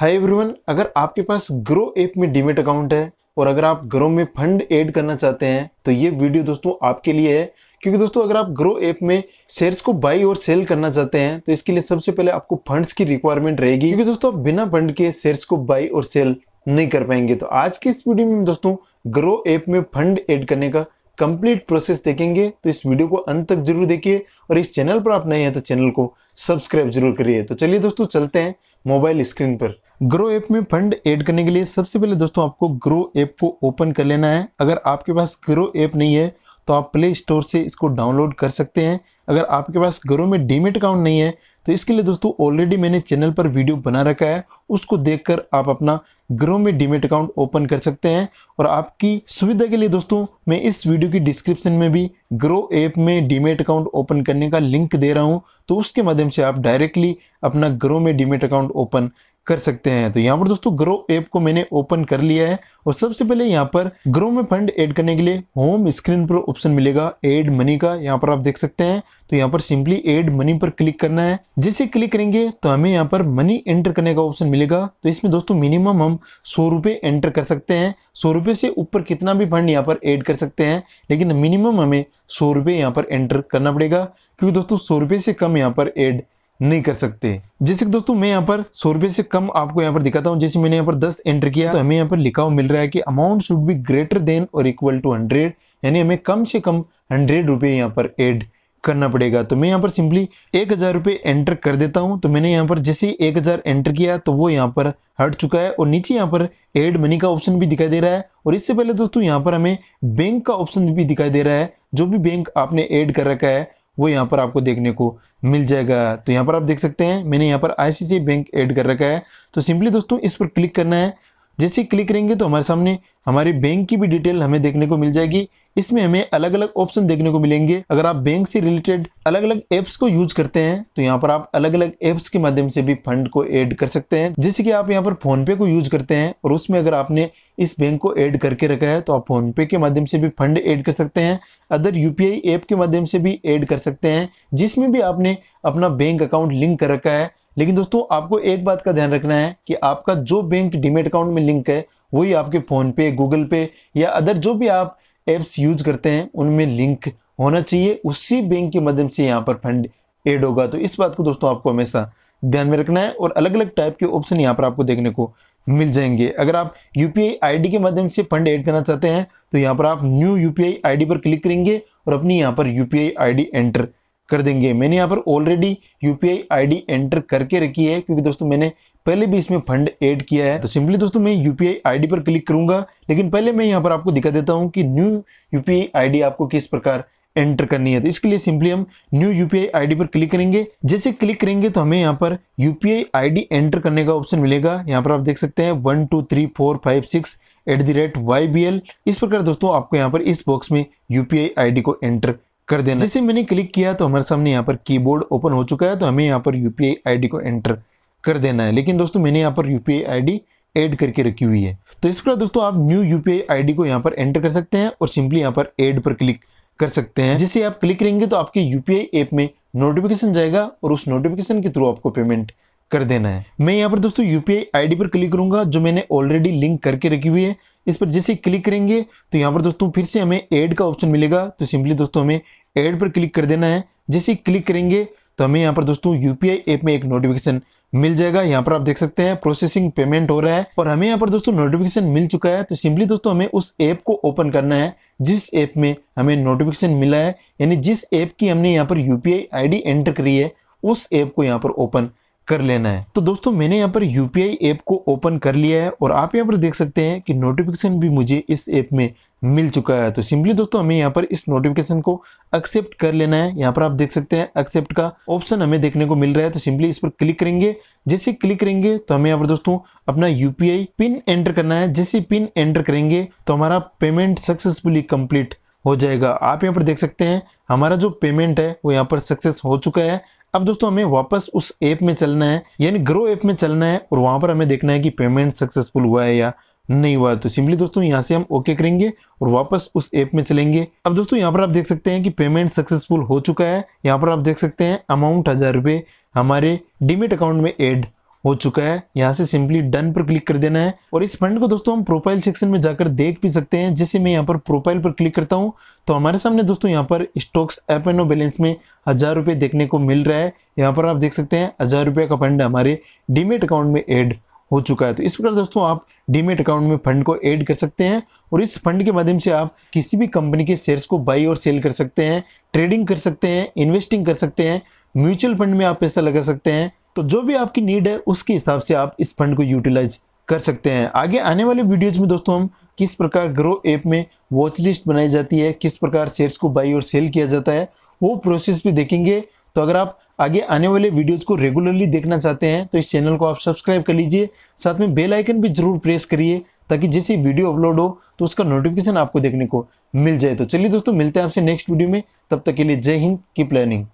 हाय everyone अगर आपके पास ग्रो ऐप में डीमेट अकाउंट है और अगर आप ग्रो में फंड ऐड करना चाहते हैं तो ये वीडियो दोस्तों आपके लिए है क्योंकि दोस्तों अगर आप ग्रो ऐप में शेयर्स को बाई और सेल करना चाहते हैं तो इसके लिए सबसे पहले आपको फंड्स की रिक्वायरमेंट रहेगी क्योंकि दोस्तों आप बिना फंड के शेयर्स को बाई और सेल नहीं कर पाएंगे तो आज की इस वीडियो में दोस्तों ग्रो ऐप में फंड एड करने का कंप्लीट प्रोसेस देखेंगे तो इस वीडियो को अंत तक जरूर देखिए और इस चैनल पर आप नए हैं तो चैनल को सब्सक्राइब जरूर करिए तो चलिए दोस्तों चलते हैं मोबाइल स्क्रीन पर ग्रो ऐप में फंड ऐड करने के लिए सबसे पहले दोस्तों आपको ग्रो ऐप को ओपन कर लेना है अगर आपके पास ग्रो ऐप नहीं है तो आप प्ले स्टोर से इसको डाउनलोड कर सकते हैं अगर आपके पास घरों में डीमेट अकाउंट नहीं है तो इसके लिए दोस्तों ऑलरेडी मैंने चैनल पर वीडियो बना रखा है उसको देखकर आप अपना घरों में डीमेट अकाउंट ओपन कर सकते हैं और आपकी सुविधा के लिए दोस्तों मैं इस वीडियो की डिस्क्रिप्शन में भी ग्रो ऐप में डीमेट अकाउंट ओपन करने का लिंक दे रहा हूं तो उसके माध्यम से आप डायरेक्टली अपना ग्रो में डीमेट अकाउंट ओपन कर सकते हैं तो यहाँ पर दोस्तों ग्रो ऐप को मैंने ओपन कर लिया है और सबसे पहले यहाँ पर ग्रो में फंड ऐड करने के लिए होम स्क्रीन पर ऑप्शन मिलेगा ऐड मनी का यहाँ पर आप देख सकते हैं तो यहाँ पर सिंपली एड मनी पर क्लिक करना है जैसे क्लिक करेंगे तो हमें यहाँ पर मनी एंटर करने का ऑप्शन मिलेगा तो इसमें दोस्तों मिनिमम हम सौ रुपए एंटर कर सकते हैं सौ रुपए से ऊपर कितना भी फंड यहाँ पर एड कर सकते हैं लेकिन मिनिमम हमें सौ रुपये यहाँ पर एंटर करना पड़ेगा क्योंकि दोस्तों सौ रुपये से कम यहाँ पर एड नहीं कर सकते जैसे कि दोस्तों मैं यहाँ पर सौ रुपये से कम आपको यहाँ पर दिखाता हूँ जैसे मैंने यहाँ पर दस एंटर किया तो हमें यहाँ पर लिखा हुआ मिल रहा है कि amount should be greater than और इक्वल टू हंड्रेड यानी हमें कम से कम हंड्रेड रुपये यहाँ पर एड करना पड़ेगा तो मैं यहाँ पर सिंपली एक हज़ार रुपये एंटर कर देता हूँ तो मैंने यहाँ पर जैसे ही एक हज़ार एंटर किया तो वो यहाँ पर हट चुका है और नीचे यहाँ पर एड मनी का ऑप्शन भी दिखाई दे रहा है और इससे पहले दोस्तों यहाँ पर हमें बैंक का ऑप्शन भी दिखाई दे रहा है जो भी बैंक आपने एड कर रखा है वो यहाँ पर आपको देखने को मिल जाएगा तो यहाँ पर आप देख सकते हैं मैंने यहाँ पर आई बैंक ऐड कर रखा है तो सिंपली दोस्तों इस पर क्लिक करना है जैसे क्लिक करेंगे तो हमारे सामने हमारे बैंक की भी डिटेल हमें देखने को मिल जाएगी इसमें हमें अलग अलग ऑप्शन देखने को मिलेंगे अगर आप बैंक से रिलेटेड अलग अलग एप्स को यूज करते हैं तो यहाँ पर आप अलग अलग ऐप्स के माध्यम से भी फंड को ऐड कर सकते हैं जैसे कि आप यहाँ पर फोन पे को यूज करते हैं और उसमें अगर आपने इस बैंक को ऐड करके रखा है तो आप फोन पे के माध्यम से भी फंड ऐड कर सकते हैं अदर यूपीआई ऐप के माध्यम से भी ऐड कर सकते हैं जिसमें भी आपने अपना बैंक अकाउंट लिंक कर रखा है लेकिन दोस्तों आपको एक बात का ध्यान रखना है कि आपका जो बैंक डीमेट अकाउंट में लिंक है वही आपके फ़ोन पे गूगल पे या अदर जो भी आप एप्स यूज करते हैं उनमें लिंक होना चाहिए उसी बैंक के माध्यम से यहाँ पर फंड एड होगा तो इस बात को दोस्तों आपको हमेशा ध्यान में रखना है और अलग अलग टाइप के ऑप्शन यहाँ पर आपको देखने को मिल जाएंगे अगर आप यू पी के माध्यम से फंड एड करना चाहते हैं तो यहाँ पर आप न्यू यू पी पर क्लिक करेंगे और अपनी यहाँ पर यू पी एंटर कर देंगे मैंने यहाँ पर ऑलरेडी यूपीआई आईडी एंटर करके रखी है क्योंकि दोस्तों मैंने पहले भी इसमें फंड ऐड किया है तो सिंपली दोस्तों मैं यूपीआई आईडी पर क्लिक करूंगा लेकिन पहले मैं यहाँ पर आपको दिखा देता हूँ कि न्यू यू पी आपको किस प्रकार एंटर करनी है तो इसके लिए सिंपली हम न्यू यूपीआई पी पर क्लिक करेंगे जैसे क्लिक करेंगे तो हमें यहाँ पर यूपीआई पी एंटर करने का ऑप्शन मिलेगा यहाँ पर आप देख सकते हैं one two three four five six at the rate Y B L इस प्रकार दोस्तों आपको यहाँ पर इस बॉक्स में यूपीआई पी को एंटर कर देना जैसे मैंने क्लिक किया तो हमारे सामने यहाँ पर कीबोर्ड ओपन हो चुका है तो हमें यहाँ पर यू पी को एंटर कर देना है लेकिन दोस्तों मैंने यहाँ पर यू पी ऐड करके रखी हुई है तो इस प्रकार दोस्तों आप न्यू यू पी को यहाँ पर एंटर कर सकते हैं और सिंपली यहाँ पर एड पर क्लिक कर सकते हैं जैसे आप क्लिक करेंगे तो आपके यू ऐप में नोटिफिकेशन जाएगा और उस नोटिफिकेशन के थ्रू आपको पेमेंट कर देना है मैं यहाँ पर दोस्तों यू पी पर क्लिक करूंगा जो मैंने ऑलरेडी लिंक करके रखी हुई है इस पर जैसे क्लिक करेंगे तो यहाँ पर दोस्तों फिर से हमें ऐड का ऑप्शन मिलेगा तो सिंपली दोस्तों हमें ऐड पर क्लिक कर देना है जैसे क्लिक करेंगे तो हमें यहाँ पर दोस्तों यूपीआई ऐप में एक नोटिफिकेशन मिल जाएगा यहाँ पर आप देख सकते हैं प्रोसेसिंग पेमेंट हो रहा है और हमें यहाँ पर दोस्तों नोटिफिकेशन मिल चुका है तो सिंपली दोस्तों हमें उस ऐप को ओपन करना है जिस ऐप में हमें नोटिफिकेशन मिला है यानी जिस ऐप की हमने यहाँ पर यूपीआई पी एंटर करी है उस ऐप को यहाँ पर ओपन कर लेना है तो दोस्तों मैंने यहाँ पर यू ऐप को ओपन कर लिया है और आप यहाँ पर देख सकते हैं कि नोटिफिकेशन भी मुझे इस ऐप में मिल चुका है तो सिंपली दोस्तों हमें यहाँ पर इस नोटिफिकेशन को एक्सेप्ट कर लेना है यहाँ पर आप देख सकते हैं एक्सेप्ट का ऑप्शन हमें देखने को मिल रहा है तो सिंपली इस पर क्लिक करेंगे जैसे क्लिक करेंगे तो हमें यहाँ पर दोस्तों अपना यूपीआई पिन एंटर करना है जैसे पिन एंटर करेंगे तो हमारा पेमेंट सक्सेसफुली कंप्लीट हो जाएगा आप यहाँ पर देख सकते हैं हमारा जो पेमेंट है वो यहाँ पर सक्सेस हो चुका है अब दोस्तों हमें वापस उस ऐप में चलना है यानी ग्रो ऐप में चलना है और वहां पर हमें देखना है कि पेमेंट सक्सेसफुल हुआ है या नहीं हुआ है तो सिंपली दोस्तों यहाँ से हम ओके करेंगे और वापस उस ऐप में चलेंगे अब दोस्तों यहाँ पर आप देख सकते हैं कि पेमेंट सक्सेसफुल हो चुका है यहाँ पर आप देख सकते हैं अमाउंट हज़ार रुपये हमारे डिमिट अकाउंट में एड हो चुका है यहाँ से सिंपली डन पर क्लिक कर देना है और इस फंड को दोस्तों हम प्रोफाइल सेक्शन में जाकर देख भी सकते हैं जैसे मैं यहाँ पर प्रोफाइल पर क्लिक करता हूँ तो हमारे सामने दोस्तों यहाँ पर स्टॉक्स एप एंड बैलेंस में हज़ार रुपये देखने को मिल रहा है यहाँ पर आप देख सकते हैं हज़ार रुपये का फंड हमारे डीमेट अकाउंट में एड हो चुका है तो इस प्रकार दोस्तों आप डीमेट अकाउंट में फंड को ऐड कर सकते हैं और इस फंड के माध्यम से आप किसी भी कंपनी के शेयर्स को बाई और सेल कर सकते हैं ट्रेडिंग कर सकते हैं इन्वेस्टिंग कर सकते हैं म्यूचुअल फंड में आप पैसा लगा सकते हैं तो जो भी आपकी नीड है उसके हिसाब से आप इस फंड को यूटिलाइज कर सकते हैं आगे आने वाले वीडियोज़ में दोस्तों हम किस प्रकार ग्रो ऐप में वॉच लिस्ट बनाई जाती है किस प्रकार शेयर्स को बाई और सेल किया जाता है वो प्रोसेस भी देखेंगे तो अगर आप आगे आने वाले वीडियोस को रेगुलरली देखना चाहते हैं तो इस चैनल को आप सब्सक्राइब कर लीजिए साथ में बेल आइकन भी जरूर प्रेस करिए ताकि जैसे वीडियो अपलोड हो तो उसका नोटिफिकेशन आपको देखने को मिल जाए तो चलिए दोस्तों मिलते हैं आपसे नेक्स्ट वीडियो में तब तक के लिए जय हिंद की प्लानिंग